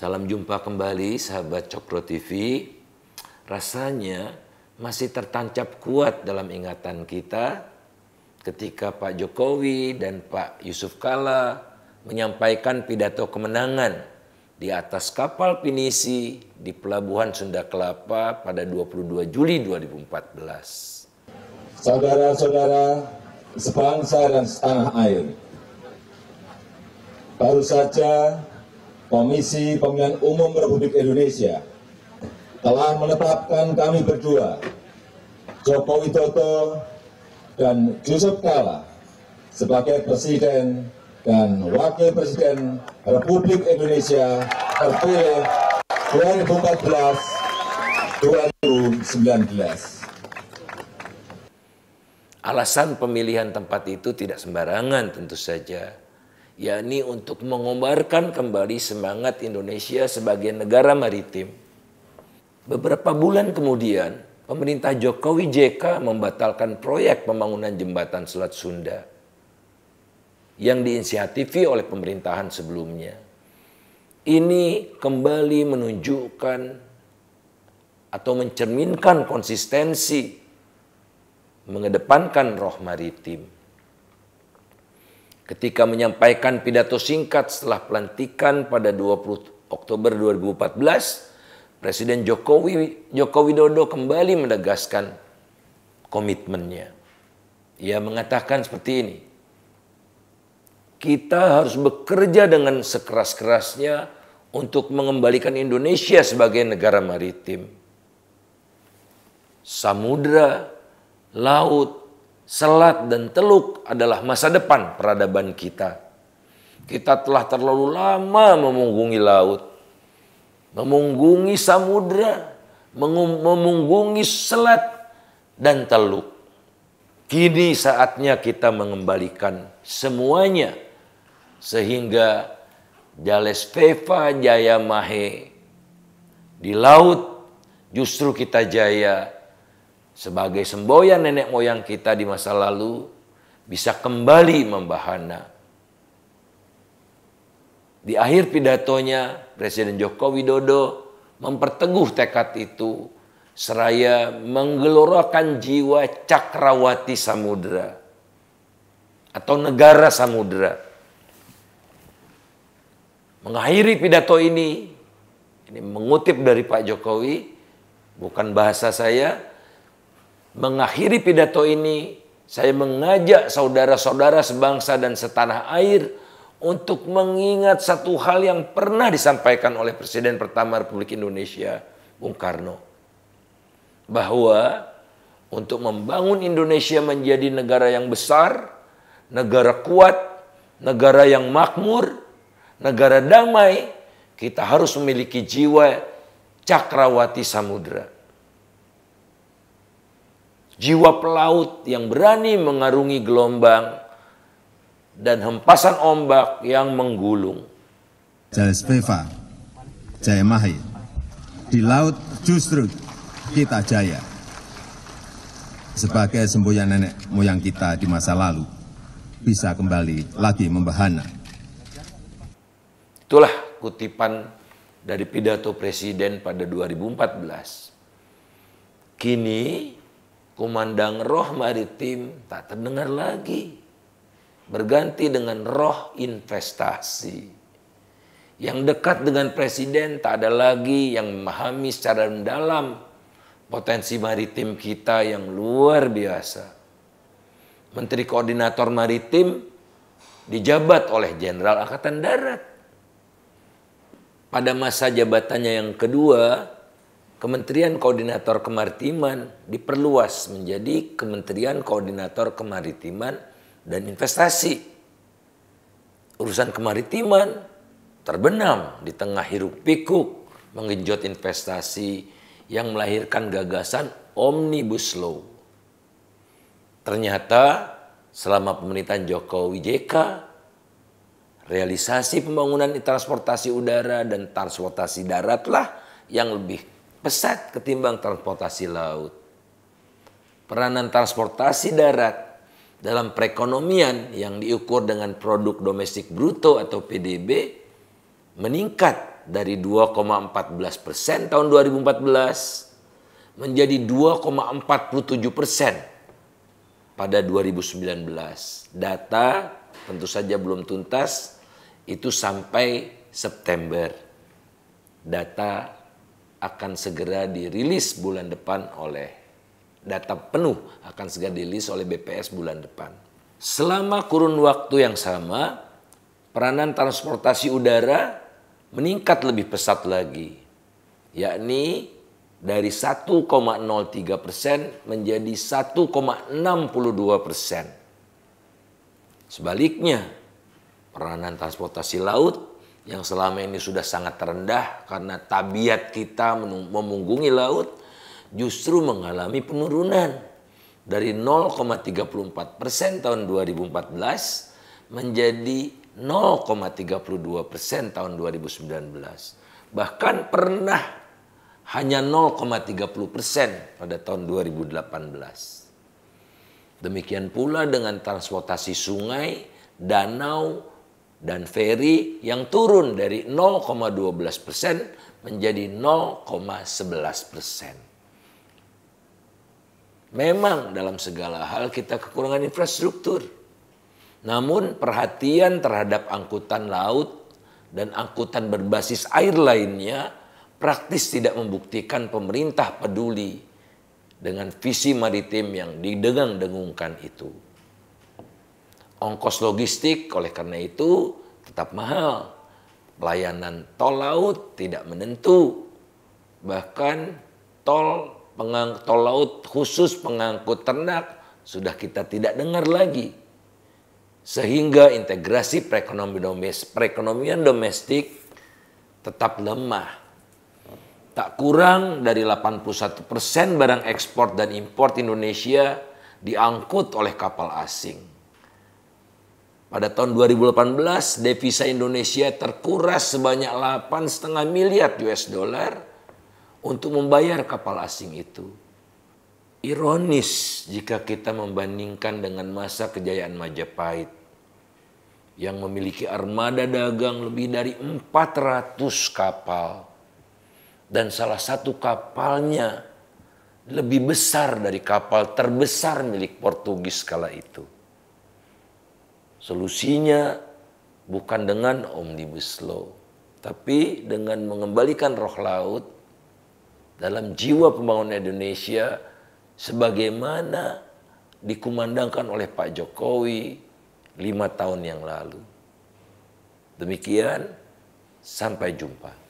Salam jumpa kembali sahabat Cokro TV. Rasanya masih tertancap kuat dalam ingatan kita ketika Pak Jokowi dan Pak Yusuf Kala menyampaikan pidato kemenangan di atas kapal pinisi di Pelabuhan Sunda Kelapa pada 22 Juli 2014. Saudara-saudara sebangsa dan setanah air, baru saja Komisi Pemilihan Umum Republik Indonesia telah menetapkan kami berdua, Joko Widodo dan Yusuf Kala, sebagai Presiden dan Wakil Presiden Republik Indonesia terpilih 2014-2019. Alasan pemilihan tempat itu tidak sembarangan tentu saja yakni untuk mengobarkan kembali semangat Indonesia sebagai negara maritim. Beberapa bulan kemudian, pemerintah Jokowi JK membatalkan proyek pembangunan jembatan Selat Sunda yang diinisiatifi oleh pemerintahan sebelumnya. Ini kembali menunjukkan atau mencerminkan konsistensi mengedepankan roh maritim ketika menyampaikan pidato singkat setelah pelantikan pada 20 Oktober 2014, Presiden Jokowi Joko Widodo kembali menegaskan komitmennya. Ia mengatakan seperti ini. Kita harus bekerja dengan sekeras-kerasnya untuk mengembalikan Indonesia sebagai negara maritim. Samudra, laut, selat dan teluk adalah masa depan peradaban kita. Kita telah terlalu lama memunggungi laut, memunggungi samudra, memunggungi selat dan teluk. Kini saatnya kita mengembalikan semuanya sehingga Jales Jaya Mahe di laut justru kita jaya sebagai semboyan nenek moyang kita di masa lalu bisa kembali membahana. Di akhir pidatonya, Presiden Joko Widodo memperteguh tekad itu seraya menggelorakan jiwa cakrawati Samudera atau negara Samudera Mengakhiri pidato ini, ini mengutip dari Pak Jokowi, bukan bahasa saya, mengakhiri pidato ini, saya mengajak saudara-saudara sebangsa dan setanah air untuk mengingat satu hal yang pernah disampaikan oleh Presiden pertama Republik Indonesia, Bung Karno. Bahwa untuk membangun Indonesia menjadi negara yang besar, negara kuat, negara yang makmur, negara damai, kita harus memiliki jiwa cakrawati samudera jiwa pelaut yang berani mengarungi gelombang dan hempasan ombak yang menggulung. Jaya Speva, Jaya Mahi, di laut justru kita jaya. Sebagai semboyan nenek moyang kita di masa lalu, bisa kembali lagi membahana. Itulah kutipan dari pidato Presiden pada 2014. Kini kumandang roh maritim tak terdengar lagi. Berganti dengan roh investasi. Yang dekat dengan presiden tak ada lagi yang memahami secara mendalam potensi maritim kita yang luar biasa. Menteri Koordinator Maritim dijabat oleh Jenderal Angkatan Darat. Pada masa jabatannya yang kedua, Kementerian Koordinator Kemaritiman diperluas menjadi Kementerian Koordinator Kemaritiman dan Investasi. Urusan kemaritiman terbenam di tengah hiruk pikuk menggenjot investasi yang melahirkan gagasan Omnibus Law. Ternyata selama pemerintahan Jokowi JK, realisasi pembangunan transportasi udara dan transportasi daratlah yang lebih pesat ketimbang transportasi laut. Peranan transportasi darat dalam perekonomian yang diukur dengan produk domestik bruto atau PDB meningkat dari 2,14 persen tahun 2014 menjadi 2,47 persen pada 2019. Data tentu saja belum tuntas itu sampai September. Data akan segera dirilis bulan depan oleh data penuh akan segera dirilis oleh BPS bulan depan. Selama kurun waktu yang sama, peranan transportasi udara meningkat lebih pesat lagi, yakni dari 1,03 persen menjadi 1,62 persen. Sebaliknya, peranan transportasi laut yang selama ini sudah sangat rendah karena tabiat kita memunggungi laut justru mengalami penurunan dari 0,34 persen tahun 2014 menjadi 0,32 persen tahun 2019. Bahkan pernah hanya 0,30 persen pada tahun 2018. Demikian pula dengan transportasi sungai, danau, dan Ferry yang turun dari 0,12 persen menjadi 0,11 persen. Memang dalam segala hal kita kekurangan infrastruktur. Namun perhatian terhadap angkutan laut dan angkutan berbasis air lainnya praktis tidak membuktikan pemerintah peduli dengan visi maritim yang didengang-dengungkan itu. Ongkos logistik oleh karena itu tetap mahal. Pelayanan tol laut tidak menentu. Bahkan tol pengang tol laut khusus pengangkut ternak sudah kita tidak dengar lagi. Sehingga integrasi perekonomian domestik tetap lemah. Tak kurang dari 81% barang ekspor dan impor Indonesia diangkut oleh kapal asing. Pada tahun 2018, devisa Indonesia terkuras sebanyak 8,5 miliar US dollar untuk membayar kapal asing itu. Ironis jika kita membandingkan dengan masa kejayaan Majapahit yang memiliki armada dagang lebih dari 400 kapal dan salah satu kapalnya lebih besar dari kapal terbesar milik Portugis kala itu. Solusinya bukan dengan omnibus law, tapi dengan mengembalikan roh laut dalam jiwa pembangunan Indonesia sebagaimana dikumandangkan oleh Pak Jokowi lima tahun yang lalu. Demikian, sampai jumpa.